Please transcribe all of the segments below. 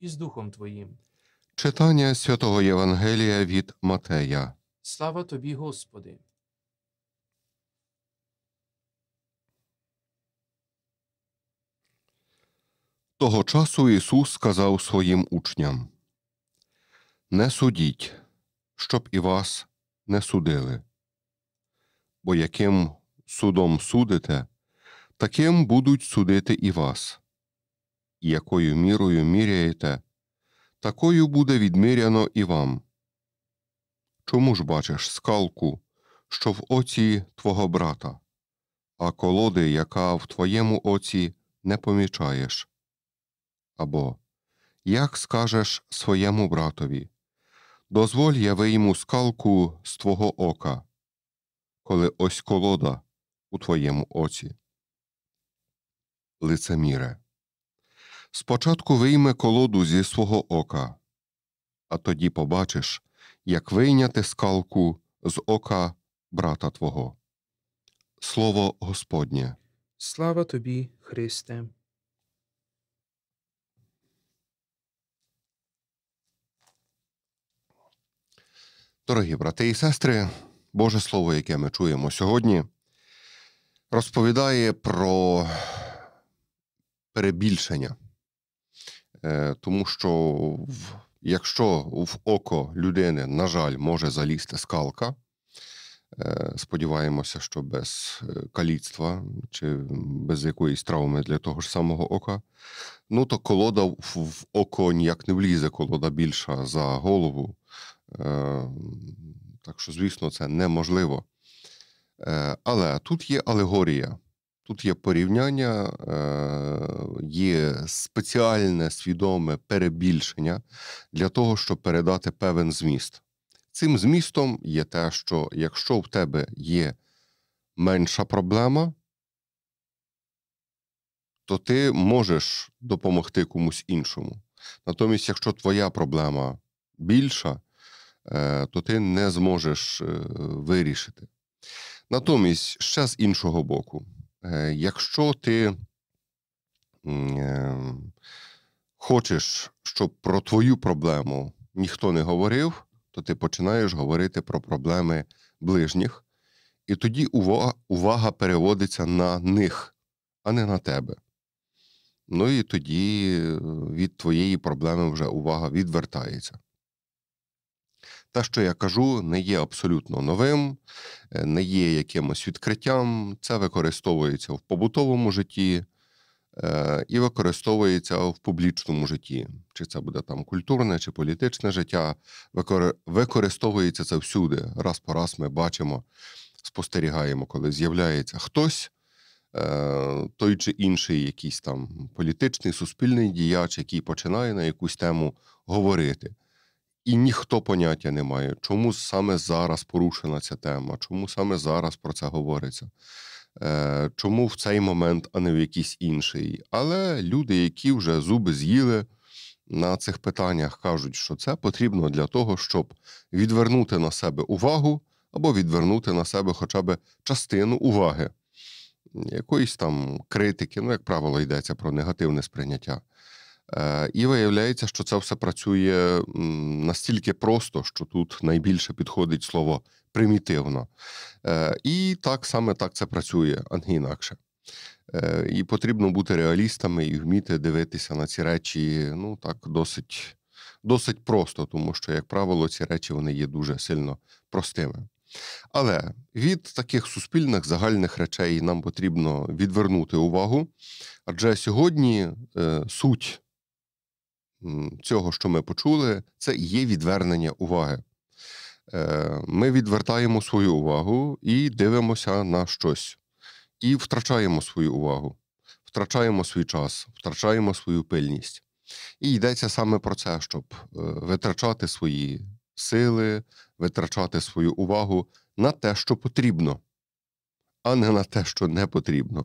і з Духом Твоїм. Читання святого Євангелія від Матея. Слава тобі, Господи. Того часу Ісус сказав своїм учням Не судіть, щоб і вас не судили. Бо яким судом судите, таким будуть судити і вас якою мірою міряєте, такою буде відміряно і вам. Чому ж бачиш скалку, що в оці твого брата, а колоди, яка в твоєму оці не помічаєш? Або як скажеш своєму братові Дозволь я вийму скалку з твого ока, коли ось колода у твоєму оці. Лицеміре. Спочатку вийме колоду зі свого ока, а тоді побачиш, як вийняти скалку з ока брата Твого. Слово Господнє. Слава тобі, Христе. Дорогі брати і сестри, Боже Слово, яке ми чуємо сьогодні, розповідає про перебільшення. Е, тому що в, якщо в око людини, на жаль, може залізти скалка, е, сподіваємося, що без е, каліцтва чи без якоїсь травми для того ж самого ока, ну то колода в око ніяк не влізе, колода більша за голову. Так що, звісно, це неможливо. Але тут є алегорія. Тут є порівняння, е, є спеціальне свідоме перебільшення для того, щоб передати певен зміст. Цим змістом є те, що якщо в тебе є менша проблема, то ти можеш допомогти комусь іншому. Натомість, якщо твоя проблема більша, е, то ти не зможеш е, вирішити. Натомість ще з іншого боку. Е, якщо ти ем, хочеш, щоб про твою проблему ніхто не говорив, то ти починаєш говорити про проблеми ближніх, і тоді увага, увага переводиться на них, а не на тебе. Ну і тоді е, від твоєї проблеми вже увага відвертається. Та, що я кажу, не є абсолютно новим, е, не є якимось відкриттям. Це використовується в побутовому житті е, і використовується в публічному житті. Чи це буде там культурне чи політичне життя? Використовується це всюди. Раз по раз ми бачимо, спостерігаємо, коли з'являється хтось. Е, той чи інший якийсь там політичний, суспільний діяч, який починає на якусь тему говорити. І ніхто поняття не має, чому саме зараз порушена ця тема, чому саме зараз про це говориться, е, чому в цей момент, а не в якийсь інший. Але люди, які вже зуби з'їли на цих питаннях, кажуть, що це потрібно для того, щоб відвернути на себе увагу або відвернути на себе хоча б частину уваги, якоїсь там критики, ну, як правило, йдеться про негативне сприйняття. Е, і виявляється, що це все працює настільки просто, що тут найбільше підходить слово примітивно. Е, і так саме так це працює, а не інакше. Е, і потрібно бути реалістами і вміти дивитися на ці речі ну так досить досить просто, тому що, як правило, ці речі вони є дуже сильно простими. Але від таких суспільних загальних речей нам потрібно відвернути увагу. Адже сьогодні суть цього, що ми почули, це є відвернення уваги. Е, ми відвертаємо свою увагу і дивимося на щось, і втрачаємо свою увагу, втрачаємо свій час, втрачаємо свою пильність. І йдеться саме про це, щоб е, витрачати свої сили, витрачати свою увагу на те, що потрібно, а не на те, що не потрібно.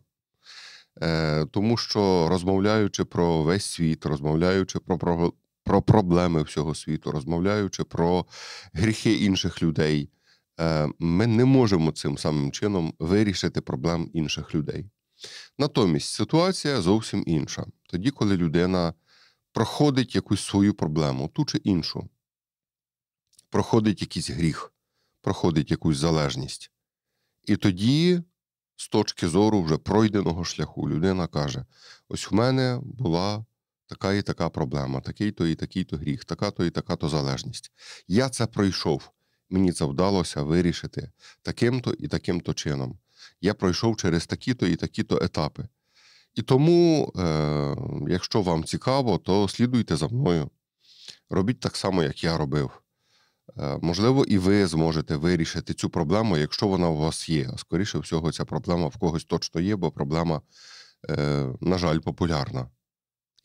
Е, тому що розмовляючи про весь світ, розмовляючи про, про про, проблеми всього світу, розмовляючи про гріхи інших людей, е, ми не можемо цим самим чином вирішити проблем інших людей. Натомість ситуація зовсім інша. Тоді, коли людина проходить якусь свою проблему, ту чи іншу, проходить якийсь гріх, проходить якусь залежність. І тоді з точки зору вже пройденого шляху. Людина каже: ось в мене була така і така проблема, такий-то і такий-то гріх, така-то і така-то залежність. Я це пройшов. Мені це вдалося вирішити таким-то і таким-то чином. Я пройшов через такі-то і такі-то етапи. І тому, е, якщо вам цікаво, то слідуйте за мною. Робіть так само, як я робив. Е, можливо, і ви зможете вирішити цю проблему, якщо вона у вас є. А Скоріше всього, ця проблема в когось точно є, бо проблема, е, на жаль, популярна.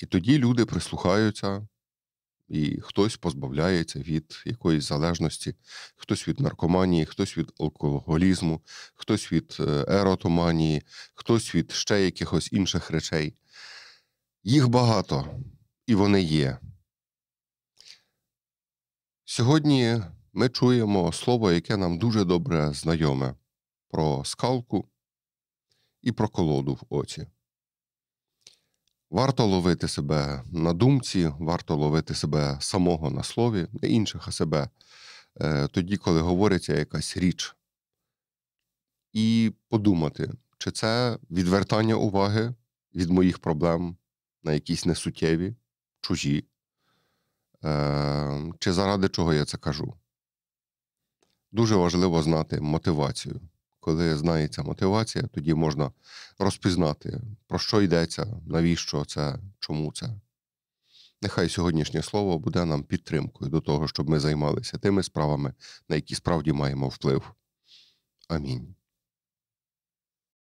І тоді люди прислухаються, і хтось позбавляється від якоїсь залежності, хтось від наркоманії, хтось від алкоголізму, хтось від е, еротоманії, хтось від ще якихось інших речей. Їх багато і вони є. Сьогодні ми чуємо слово, яке нам дуже добре знайоме про скалку і про колоду в оці. Варто ловити себе на думці, варто ловити себе самого на слові, не інших, а себе е, тоді, коли говориться якась річ. І подумати, чи це відвертання уваги від моїх проблем на якісь несуттєві, чужі Е, чи заради чого я це кажу? Дуже важливо знати мотивацію. Коли знається мотивація, тоді можна розпізнати, про що йдеться, навіщо це, чому це. Нехай сьогоднішнє слово буде нам підтримкою до того, щоб ми займалися тими справами, на які справді маємо вплив. Амінь.